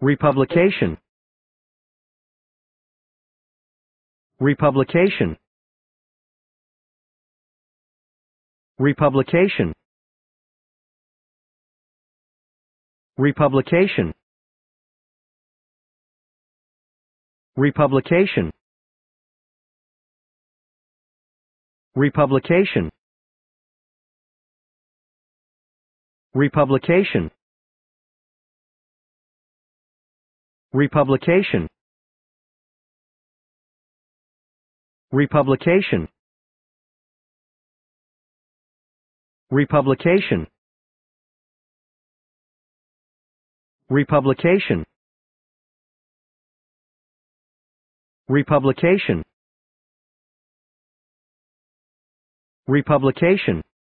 Republication Republication Republication Republication Republication Republication Republication Republication Republication Republication Republication Republication Republication